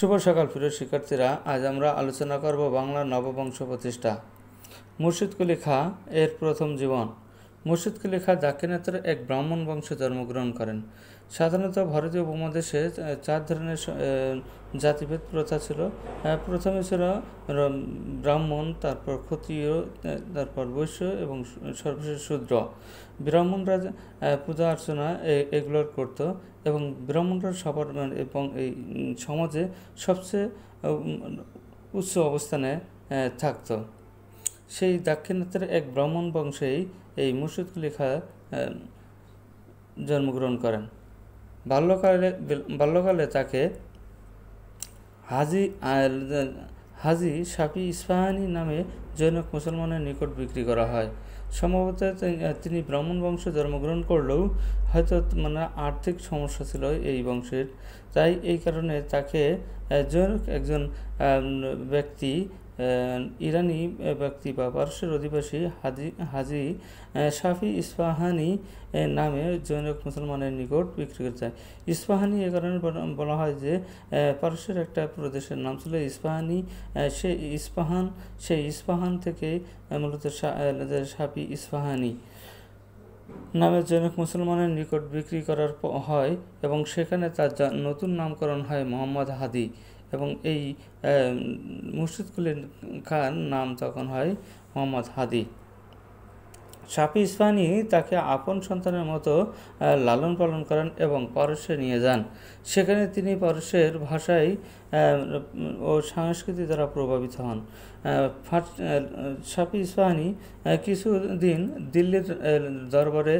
শুভ সকাল প্রিয় শিক্ষার্থীরা আজ আমরা আলোচনা করব বাংলার নববংশ প্রতিষ্ঠা মুর্শিদ কুলিখা এর প্রথম জীবন মুর্শিদ কুলিখা দাক্ষিণাত্যের এক ব্রাহ্মণ বংশে জন্মগ্রহণ করেন সাধারণত ভারতীয় উপমহাদেশে চার ধরনের জাতিভেদ প্রথা ছিল প্রথমে ছিল ব্রাহ্মণ তারপর ক্ষত্রিয় তারপর বৈশ্য এবং সর্বশেষ শূদ্র ব্রাহ্মণরা পূজা অর্চনা এগুলোর করত এবং ব্রাহ্মণরা সবার মানে এবং এই সমাজে সবচেয়ে উচ্চ অবস্থানে থাকত সেই দাক্ষিণাত্যের এক ব্রাহ্মণ বংশেই এই মুর্শিদকুলি খা জন্মগ্রহণ করেন বাল্যকালে বাল্যকালে তাকে হাজি হাজি সাফি ইস্পাহানি নামে জৈনক মুসলমানের নিকট বিক্রি করা হয় সম্ভবত তিনি ব্রাহ্মণ বংশে জন্মগ্রহণ করলেও হয়তো মানে আর্থিক সমস্যা ছিল এই বংশের তাই এই কারণে তাকে একজন একজন ব্যক্তি ইরানি ব্যক্তি বা পারস্যের অধিবাসী হাজি হাজি শাফি ইস্পাহানি নামে জৈন মুসলমানের নিকট বিক্রি করতে হয় ইস্পাহানি এ কারণে বলা হয় যে পারস্যের একটা প্রদেশের নাম ছিল ইস্পাহানি সে ইস্পাহান সেই ইস্পাহান থেকে মূলত শাফি ইস্পাহানি নামে জনক মুসলমানের নিকট বিক্রি করার হয় এবং সেখানে তার নতুন নামকরণ হয় মোহাম্মদ হাদি এবং এই মুর্শিদকুলের খান নাম তখন হয় মোহাম্মদ হাদি সাপি ইসফানি তাকে আপন সন্তানের মতো লালন পালন করেন এবং পরশে নিয়ে যান সেখানে তিনি পারস্যের ভাষায় ও সংস্কৃতি দ্বারা প্রভাবিত হন শাফি ইসফাহানি কিছুদিন দিল্লির দরবারে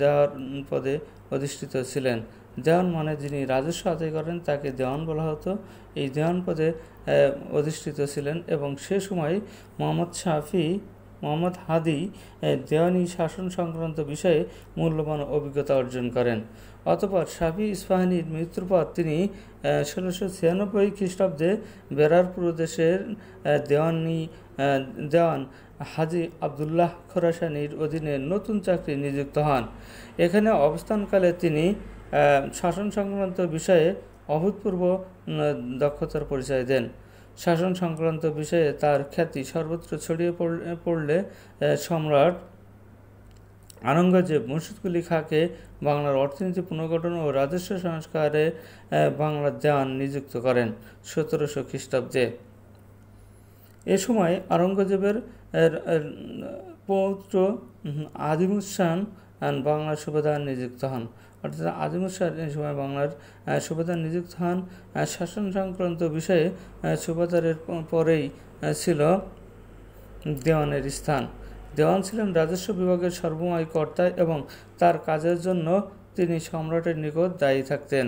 যাওয়ার পদে অধিষ্ঠিত ছিলেন দেওয়ান মানে যিনি রাজস্ব আদায় করেন তাকে দেওয়ান বলা হতো এই দেওয়ান পদে অধিষ্ঠিত ছিলেন এবং সে সময় মোহাম্মদ শাফি মোহাম্মদ হাদি দেওয়ানি শাসন সংক্রান্ত বিষয়ে মূল্যবান অভিজ্ঞতা অর্জন করেন অতপর শাফি ইস্পাহানির মৃত্যুর পর তিনি ষোলোশো ছিয়ানব্বই খ্রিস্টাব্দে বেরারপুর দেশের দেওয়ানি দেওয়ান হাজি আবদুল্লাহ খোরাসানির অধীনে নতুন চাকরি নিযুক্ত হন এখানে অবস্থানকালে তিনি শাসন সংক্রান্ত বিষয়ে অভূতপূর্ব দক্ষতার পরিচয় দেন শাসন সংক্রান্ত বিষয়ে তার খ্যাতি সর্বত্র ছড়িয়ে পড়লে সম্রাট আনঙ্গজেব মুর্শিদকুলি খাঁকে বাংলার অর্থনীতি পুনর্গঠন ও রাজস্ব সংস্কারে বাংলার দেওয়ান নিযুক্ত করেন সতেরোশো খ্রিস্টাব্দে এ সময় আরঙ্গজেবের পৌত্র আদিমুসান বাংলার সুবেদার নিযুক্ত হন অর্থাৎ আজমুসার সময় বাংলার সুবাদার নিযুক্ত হন শাসন সংক্রান্ত বিষয়ে সুবাদারের পরেই ছিল দেওয়ানের স্থান দেওয়ান ছিলেন রাজস্ব বিভাগের সর্বময় কর্তা এবং তার কাজের জন্য তিনি সম্রাটের নিকট দায়ী থাকতেন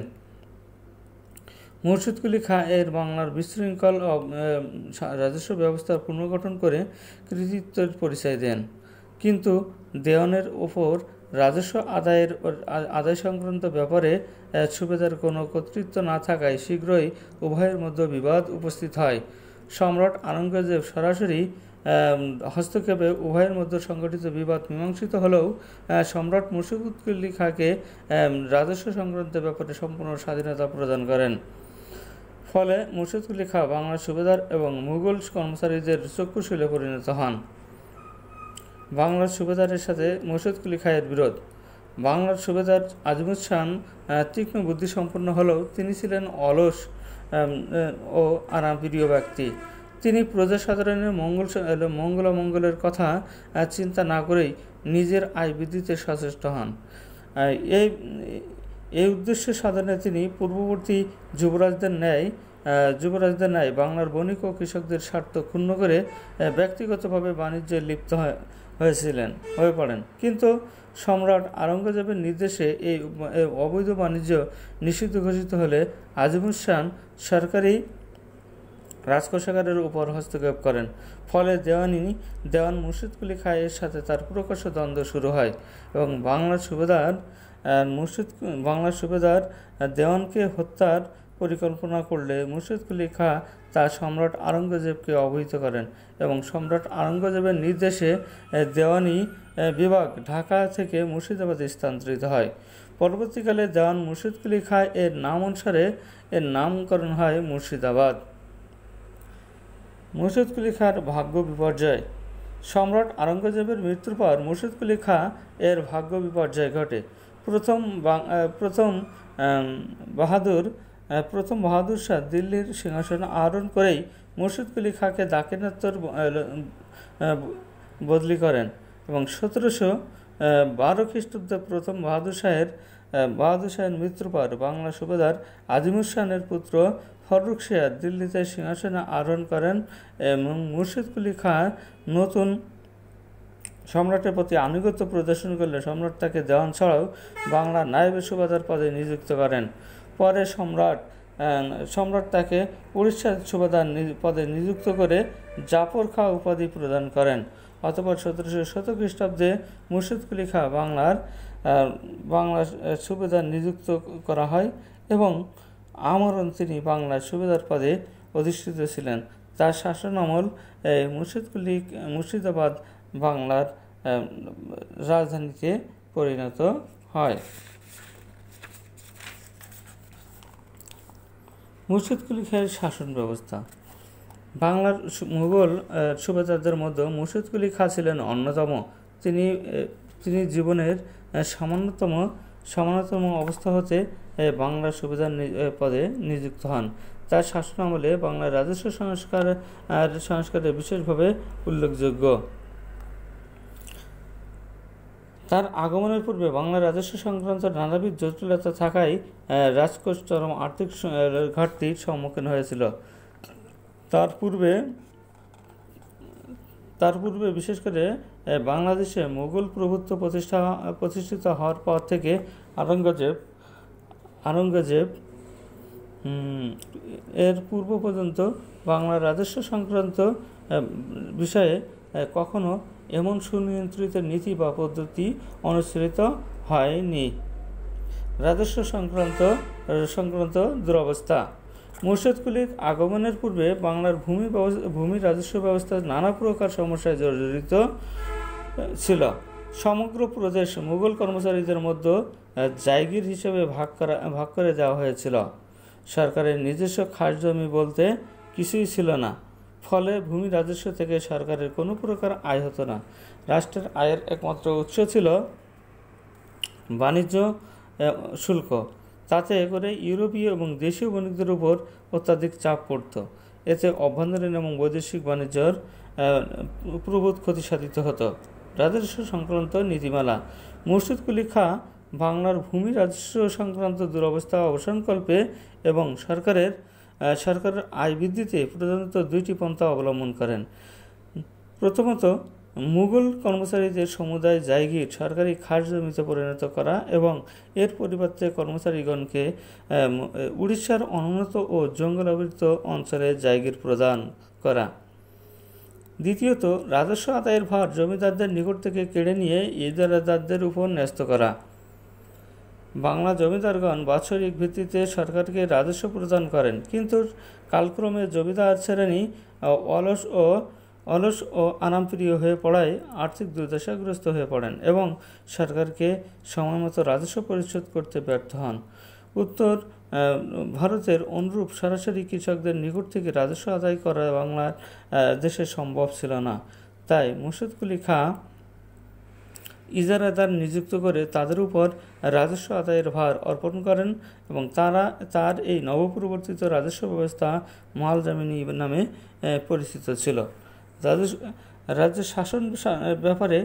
মুর্শিদকুলি খাঁ এর বাংলার বিশৃঙ্খল রাজস্ব ব্যবস্থার পুনর্গঠন করে কৃতিত্বের পরিচয় দেন কিন্তু দেওয়ানের ওপর রাজস্ব আদায়ের আদায় সংক্রান্ত ব্যাপারে সুবেদার কোনো কর্তৃত্ব না থাকায় শীঘ্রই উভয়ের মধ্যে বিবাদ উপস্থিত হয় সম্রাট আনঙ্গজেব সরাসরি হস্তক্ষেপে উভয়ের মধ্যে সংগঠিত বিবাদ মীমাংসিত হলেও সম্রাট মুশিকুদ্দুল্লি খাঁকে রাজস্ব সংক্রান্ত ব্যাপারে সম্পূর্ণ স্বাধীনতা প্রদান করেন ফলে মুর্শিদুল্লি খাঁ বাংলার সুবেদার এবং মুঘল কর্মচারীদের চক্ষুশীলে পরিণত হন বাংলার সুবেদারের সাথে কুলি খায়ের বিরোধ বাংলার সুবেদার আজমুদ খান তীক্ষ্ণ বুদ্ধিসম্পন্ন হলেও তিনি ছিলেন অলস ও আরামপ্রিয় ব্যক্তি তিনি প্রজাসাধারণের মঙ্গল মঙ্গলামঙ্গলের কথা চিন্তা না করেই নিজের আয় বৃদ্ধিতে সচেষ্ট হন এই এই উদ্দেশ্য সাধনে তিনি পূর্ববর্তী যুবরাজদের ন্যায় যুবরাজদের ন্যায় বাংলার বণিক ও কৃষকদের স্বার্থ ক্ষুণ্ণ করে ব্যক্তিগতভাবে বাণিজ্যে লিপ্ত হয় হয়েছিলেন হয়ে পড়েন কিন্তু সম্রাট আরঙ্গজেবের নির্দেশে এই অবৈধ বাণিজ্য নিষিদ্ধ ঘোষিত হলে শান সরকারি রাজকোষাগারের উপর হস্তক্ষেপ করেন ফলে দেওয়ানি দেওয়ান মুর্শিদকুলি খায়ের সাথে তার প্রকাশ্য দ্বন্দ্ব শুরু হয় এবং বাংলা সুবেদার মুর্শিদ বাংলা সুবেদার দেওয়ানকে হত্যার পরিকল্পনা করলে মুর্শিদ কুলি খাঁ তা সম্রাট আরঙ্গজেবকে অবহিত করেন এবং সম্রাট আরঙ্গজেবের নির্দেশে দেওয়ানি বিভাগ ঢাকা থেকে মুর্শিদাবাদে স্থানান্তরিত হয় পরবর্তীকালে দেওয়ান মুর্শিদ কুলি খাঁ এর নাম অনুসারে এর নামকরণ হয় মুর্শিদাবাদ মুর্শিদ কুলি খাঁর ভাগ্য বিপর্যয় সম্রাট আরঙ্গজেবের মৃত্যুর পর মুর্শিদ কুলি খাঁ এর ভাগ্য বিপর্যয় ঘটে প্রথম প্রথম বাহাদুর প্রথম বাহাদুর শাহ দিল্লির সিংহাসনে আহরণ করেই মুর্শিদ কুলি খাঁকে দাক্ষিণাত্যর বদলি করেন এবং সতেরোশো বারো খ্রিস্টাব্দে প্রথম বাহাদুর শাহের বাহাদুর শাহের মৃত্যুর বাংলা সুবেদার আজিমুর শাহের পুত্র ফরুক শাহ দিল্লিতে সিংহাসনে আরোহণ করেন এবং মুর্শিদ কুলি খাঁ নতুন সম্রাটের প্রতি আনুগত্য প্রদর্শন করলে সম্রাট তাকে দেওয়ান ছাড়াও বাংলার নায়েব সুবাদার পদে নিযুক্ত করেন পরে সম্রাট সম্রাট তাকে উড়িষ্যার সুবেদার পদে নিযুক্ত করে জাফর খা উপাধি প্রদান করেন অতপর সতেরোশো শত খ্রিস্টাব্দে মুর্শিদকুলি খা বাংলার বাংলার সুবেদার নিযুক্ত করা হয় এবং আমরণ তিনি বাংলার সুবেদার পদে অধিষ্ঠিত ছিলেন তার শাসন আমল মুর্শিদকুলি মুর্শিদাবাদ বাংলার রাজধানীতে পরিণত হয় মুর্শিদ কুলি খায়ের শাসন ব্যবস্থা বাংলার মুঘল সুবেদারদের মধ্যে মুর্শিদ কুলি খাঁ ছিলেন অন্যতম তিনি তিনি জীবনের সামান্যতম সামান্যতম অবস্থা হতে বাংলার সুবিধার পদে নিযুক্ত হন তার শাসন আমলে বাংলার রাজস্ব সংস্কার সংস্কারে বিশেষভাবে উল্লেখযোগ্য তার আগমনের পূর্বে বাংলার রাজস্ব সংক্রান্ত নানাবিধ জটিলতা থাকায় রাজকোষ চরম আর্থিক ঘাটতির সম্মুখীন হয়েছিল তার পূর্বে তার পূর্বে বিশেষ করে বাংলাদেশে মুঘল প্রভুত্ব প্রতিষ্ঠা প্রতিষ্ঠিত হওয়ার পর থেকে আরঙ্গজেব আরঙ্গজেব এর পূর্ব পর্যন্ত বাংলার রাজস্ব সংক্রান্ত বিষয়ে কখনো এমন সুনিয়ন্ত্রিত নীতি বা পদ্ধতি অনুসৃত হয়নি রাজস্ব সংক্রান্ত সংক্রান্ত দুরবস্থা মুর্শিদকুলির আগমনের পূর্বে বাংলার ভূমি ভূমি রাজস্ব ব্যবস্থা নানা প্রকার সমস্যায় জর্জরিত ছিল সমগ্র প্রদেশ মুঘল কর্মচারীদের মধ্যে জায়গির হিসেবে ভাগ করা ভাগ করে দেওয়া হয়েছিল সরকারের নিজস্ব খাস জমি বলতে কিছুই ছিল না ফলে ভূমি রাজস্ব থেকে সরকারের কোনো প্রকার আয় হতো না রাষ্ট্রের আয়ের একমাত্র উৎস ছিল বাণিজ্য শুল্ক তাতে করে ইউরোপীয় এবং দেশীয় বণিকদের উপর অত্যাধিক চাপ পড়ত এতে অভ্যন্তরীণ এবং বৈদেশিক বাণিজ্যর প্রবোধ ক্ষতি সাধিত হতো রাজস্ব সংক্রান্ত নীতিমালা মুর্শিদ কুলি খা বাংলার ভূমি রাজস্ব সংক্রান্ত দুরবস্থা অবসানকল্পে এবং সরকারের সরকার আয় বৃদ্ধিতে প্রধানত দুইটি পন্থা অবলম্বন করেন প্রথমত মুঘল কর্মচারীদের সমুদায় জায়গির সরকারি খাস জমিতে পরিণত করা এবং এর পরিবর্তে কর্মচারীগণকে উড়িষ্যার অনুন্নত ও জঙ্গলাবৃত অঞ্চলে জায়গির প্রদান করা দ্বিতীয়ত রাজস্ব আদায়ের ভার জমিদারদের নিকট থেকে কেড়ে নিয়ে ইদারাদারদের উপর ন্যস্ত করা বাংলা জমিদারগণ বাৎসরিক ভিত্তিতে সরকারকে রাজস্ব প্রদান করেন কিন্তু কালক্রমে জমিদার শ্রেণী অলস ও অলস ও আনামপ্রিয় হয়ে পড়ায় আর্থিক দুর্দশাগ্রস্ত হয়ে পড়েন এবং সরকারকে সময়মতো রাজস্ব পরিশোধ করতে ব্যর্থ হন উত্তর ভারতের অনুরূপ সরাসরি কৃষকদের নিকট থেকে রাজস্ব আদায় করা বাংলার দেশে সম্ভব ছিল না তাই মুর্শিদকুলি খাঁ ইজারাদার নিযুক্ত করে তাদের উপর রাজস্ব আদায়ের ভার অর্পণ করেন এবং তারা তার এই নবপরিবর্তিত রাজস্ব ব্যবস্থা মালজামিনী নামে পরিচিত ছিল রাজস্ব রাজ্যের শাসন ব্যাপারে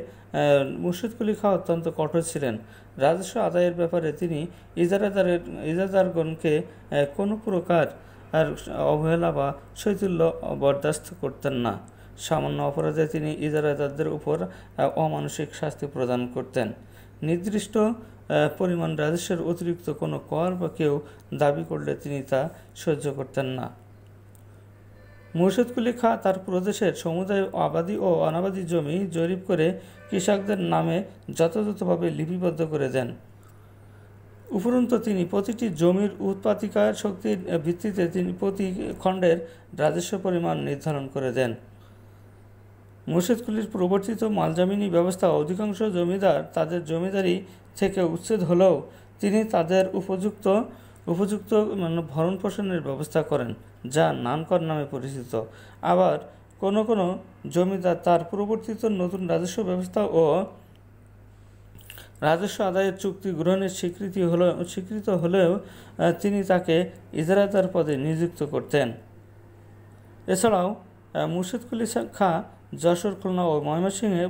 মুর্শিদ কুলি খাঁ অত্যন্ত কঠোর ছিলেন রাজস্ব আদায়ের ব্যাপারে তিনি ইজারাদারের ইজারাদারগণকে কোনো প্রকার আর অবহেলা বা শৈথিল্য বরদাস্ত করতেন না সামান্য অপরাধে তিনি ইজারাদারদের উপর অমানসিক শাস্তি প্রদান করতেন নির্দিষ্ট পরিমাণ রাজস্বের অতিরিক্ত কোনো কর বা কেউ দাবি করলে তিনি তা সহ্য করতেন না মুর্শিদকুলি খা তার প্রদেশের সমুদায় আবাদী ও অনাবাদী জমি জরিপ করে কৃষকদের নামে যথাযথভাবে লিপিবদ্ধ করে দেন উপরন্ত তিনি প্রতিটি জমির উৎপাদিকার শক্তির ভিত্তিতে তিনি প্রতি খণ্ডের রাজস্ব পরিমাণ নির্ধারণ করে দেন মুর্শিদকুলির প্রবর্তিত মালজামিনী ব্যবস্থা অধিকাংশ জমিদার তাদের জমিদারি থেকে উচ্ছেদ হলেও তিনি তাদের উপযুক্ত উপযুক্ত মানে ভরণ পোষণের ব্যবস্থা করেন যা নামকর নামে পরিচিত আবার কোনো কোনো জমিদার তার প্রবর্তিত নতুন রাজস্ব ব্যবস্থা ও রাজস্ব আদায়ের চুক্তি গ্রহণের স্বীকৃতি হলেও স্বীকৃত হলেও তিনি তাকে ইজারাদার পদে নিযুক্ত করতেন এছাড়াও মুর্শিদকুলি শাখা যশোর খুলনা ও ময়মনসিংহে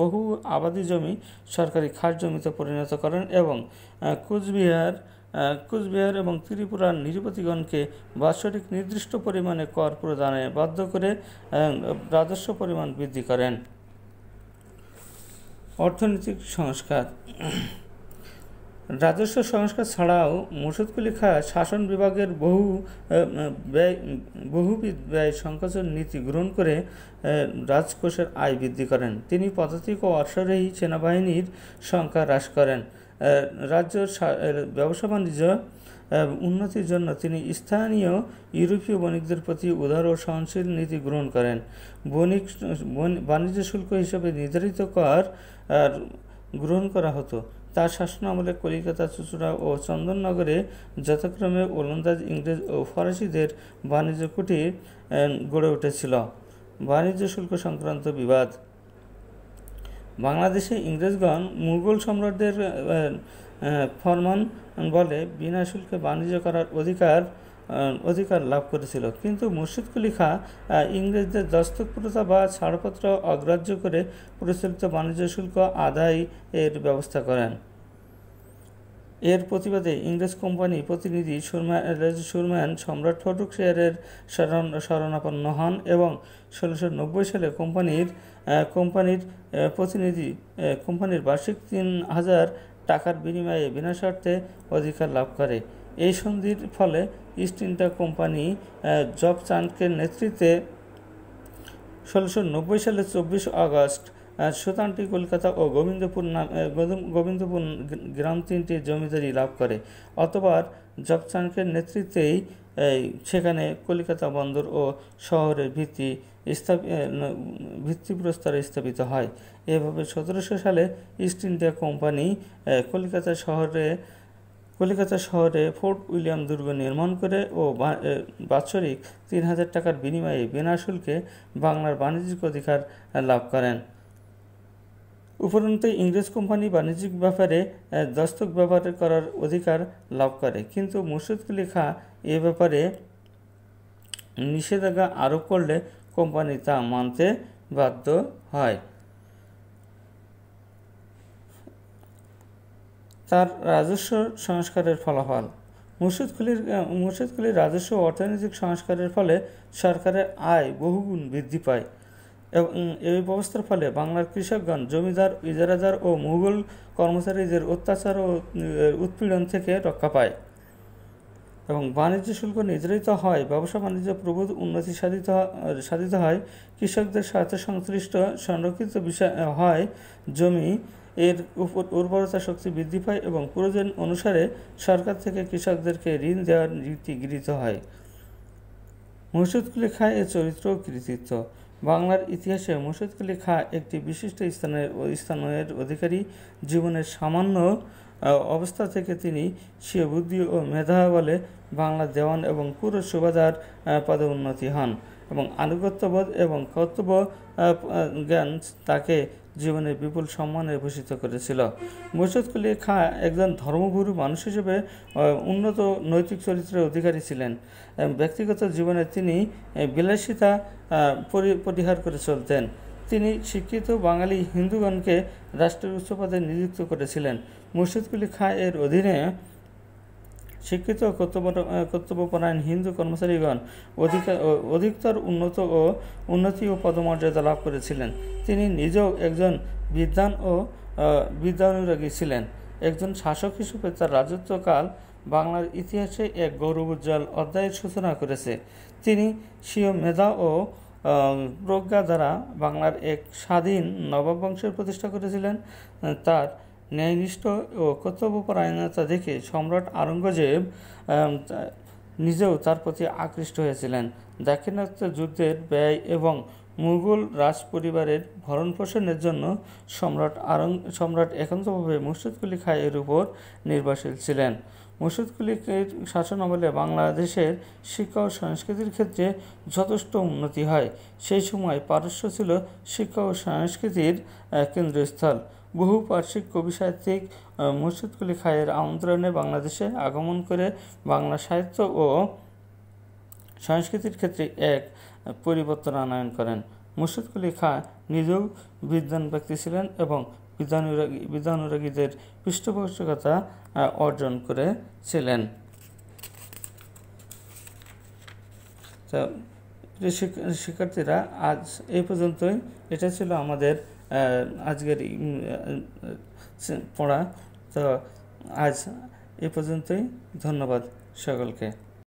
বহু আবাদি জমি সরকারি খাস জমিতে পরিণত করেন এবং কুচবিহার কুচবিহার এবং ত্রিপুরার নিরুপতিগণকে বাৎসরিক নির্দিষ্ট পরিমাণে কর প্রদানে বাধ্য করে রাজস্ব পরিমাণ বৃদ্ধি করেন অর্থনৈতিক সংস্কার রাজস্ব সংস্কার ছাড়াও মুসদকুলি খা শাসন বিভাগের বহু ব্যয় বহুবিধ ব্যয় সংকোচন নীতি গ্রহণ করে রাজকোষের আয় বৃদ্ধি করেন তিনি পদাতিক ও অশ্বরোহী সেনাবাহিনীর সংখ্যা হ্রাস করেন রাজ্য ব্যবসা বাণিজ্য উন্নতির জন্য তিনি স্থানীয় ইউরোপীয় বণিকদের প্রতি উদার ও সহনশীল নীতি গ্রহণ করেন বণিক বাণিজ্য শুল্ক হিসেবে নির্ধারিত কর আর গ্রহণ করা হতো তার শাসন আমলে কলিকাতা চুচুড়া ও চন্দননগরে যথাক্রমে ওলন্দাজ ইংরেজ ও ফরাসিদের বাণিজ্য কুটির গড়ে উঠেছিল বাণিজ্য শুল্ক সংক্রান্ত বিবাদ বাংলাদেশে ইংরেজগণ মুঘল সম্রাটদের ফরমান বলে বিনা শুল্কে বাণিজ্য করার অধিকার অধিকার লাভ করেছিল কিন্তু কুলি খা ইংরেজদের দস্তকপ্রথা বা ছাড়পত্র অগ্রাহ্য করে প্রচলিত বাণিজ্য শুল্ক আদায় এর ব্যবস্থা করেন এর প্রতিবাদে ইংরেজ কোম্পানি প্রতিনিধি সুরম্যান সম্রাট ফটুক শেয়ারের স্মরণ শরণাপন্ন হন এবং ষোলোশো নব্বই সালে কোম্পানির কোম্পানির প্রতিনিধি কোম্পানির বার্ষিক তিন হাজার টাকার বিনিময়ে বিনা স্বার্থে অধিকার লাভ করে এই সন্ধির ফলে ইস্ট ইন্ডিয়া কোম্পানি জব চাঁদকের নেতৃত্বে ষোলোশো নব্বই সালের চব্বিশ আগস্ট সুতানটি কলকাতা ও গোবিন্দপুর নাম গোবিন্দপুর গ্রাম তিনটি জমিদারি লাভ করে অতবার জবচানকের নেতৃত্বেই সেখানে কলকাতা বন্দর ও শহরের ভিত্তি ভিত্তি প্রস্তরে স্থাপিত হয় এভাবে সতেরোশো সালে ইস্ট ইন্ডিয়া কোম্পানি কলকাতা শহরে কলিকাতা শহরে ফোর্ট উইলিয়াম দুর্গ নির্মাণ করে ও বাৎসরিক তিন হাজার টাকার বিনিময়ে বিনা শুল্কে বাংলার বাণিজ্যিক অধিকার লাভ করেন উপরন্তু ইংরেজ কোম্পানি বাণিজ্যিক ব্যাপারে দস্তক ব্যবহার করার অধিকার লাভ করে কিন্তু মুর্শিদ কুলি খা এ ব্যাপারে নিষেধাজ্ঞা আরোপ করলে কোম্পানি তা মানতে বাধ্য হয় তার রাজস্ব সংস্কারের ফলাফল মুর্শিদকুলির মুর্শিদকুলির রাজস্ব অর্থনৈতিক সংস্কারের ফলে সরকারের আয় বহুগুণ বৃদ্ধি পায় এবং এই ব্যবস্থার ফলে বাংলার কৃষকগণ জমিদার ইজারাদার ও মুঘল কর্মচারীদের অত্যাচার ও উৎপীড়ন থেকে রক্ষা পায় এবং বাণিজ্য শুল্ক নির্ধারিত হয় ব্যবসা বাণিজ্য প্রবোধ উন্নতি সাধিত সাধিত হয় কৃষকদের স্বার্থে সংশ্লিষ্ট সংরক্ষিত বিষয় হয় জমি এর উপর উর্বরতা শক্তি বৃদ্ধি পায় এবং প্রয়োজন অনুসারে সরকার থেকে কৃষকদেরকে ঋণ দেওয়ার নীতি গৃহীত হয় মুর্শিদকুলি খাঁ এর চরিত্র কৃতিত্ব বাংলার ইতিহাসে মুর্শিদকুলি খাঁ একটি বিশিষ্ট স্থানের স্থানের অধিকারী জীবনের সামান্য অবস্থা থেকে তিনি সে বুদ্ধি ও মেধা বলে বাংলা দেওয়ান এবং পুরো সুবাদার পদে উন্নতি হন এবং আনুগত্যবোধ এবং কর্তব্য জ্ঞান তাকে জীবনে বিপুল সম্মানে ভূষিত করেছিল মুর্শিদ কুলি খাঁ একজন ধর্মগুরু মানুষ হিসেবে উন্নত নৈতিক চরিত্রের অধিকারী ছিলেন ব্যক্তিগত জীবনে তিনি বিলাসিতা পরিহার করে চলতেন তিনি শিক্ষিত বাঙালি হিন্দুগণকে রাষ্ট্রের উচ্চপদে নিযুক্ত করেছিলেন মুর্শিদ কুলি খাঁ এর অধীনে শিক্ষিত কর্তব্যপরায়ণ হিন্দু কর্মচারীগণ অধিকার অধিকতর উন্নত ও উন্নতি ও পদমর্যাদা লাভ করেছিলেন তিনি নিজেও একজন বিদ্যান ও বিদ্যানুরাগী ছিলেন একজন শাসক হিসেবে তার রাজত্বকাল বাংলার ইতিহাসে এক উজ্জ্বল অধ্যায়ের সূচনা করেছে তিনি স্বীয় মেধা ও প্রজ্ঞা দ্বারা বাংলার এক স্বাধীন নবাব বংশের প্রতিষ্ঠা করেছিলেন তার ন্যায়নিষ্ঠ ও কর্তব্যপরায়ণতা দেখে সম্রাট আরঙ্গজেব নিজেও তার প্রতি আকৃষ্ট হয়েছিলেন দাক্ষিণাত্য যুদ্ধের ব্যয় এবং মুঘল রাজ পরিবারের ভরণ পোষণের জন্য সম্রাট আরং সম্রাট একান্তভাবে মুর্শিদকুলি খায়ের উপর নির্ভরশীল ছিলেন মুর্শিদকুলির শাসন আমলে বাংলাদেশের শিক্ষা ও সংস্কৃতির ক্ষেত্রে যথেষ্ট উন্নতি হয় সেই সময় পারস্য ছিল শিক্ষা ও সংস্কৃতির কেন্দ্রস্থল বহু পার্শ্বিক কবি সাহিত্যিক মুর্শিদ কুলি খায়ের আমন্ত্রণে বাংলাদেশে আগমন করে বাংলা সাহিত্য ও সংস্কৃতির ক্ষেত্রে এক পরিবর্তন আনয়ন করেন মুর্শিদ কুলি খাঁ নিজেও বিদ্যান ব্যক্তি ছিলেন এবং বিদ্যানুরাগী বিদ্যানুরাগীদের পৃষ্ঠপোষকতা অর্জন করেছিলেন শিক্ষার্থীরা আজ এই পর্যন্তই এটা ছিল আমাদের আজকের পড়া তো আজ এ পর্যন্তই ধন্যবাদ সকলকে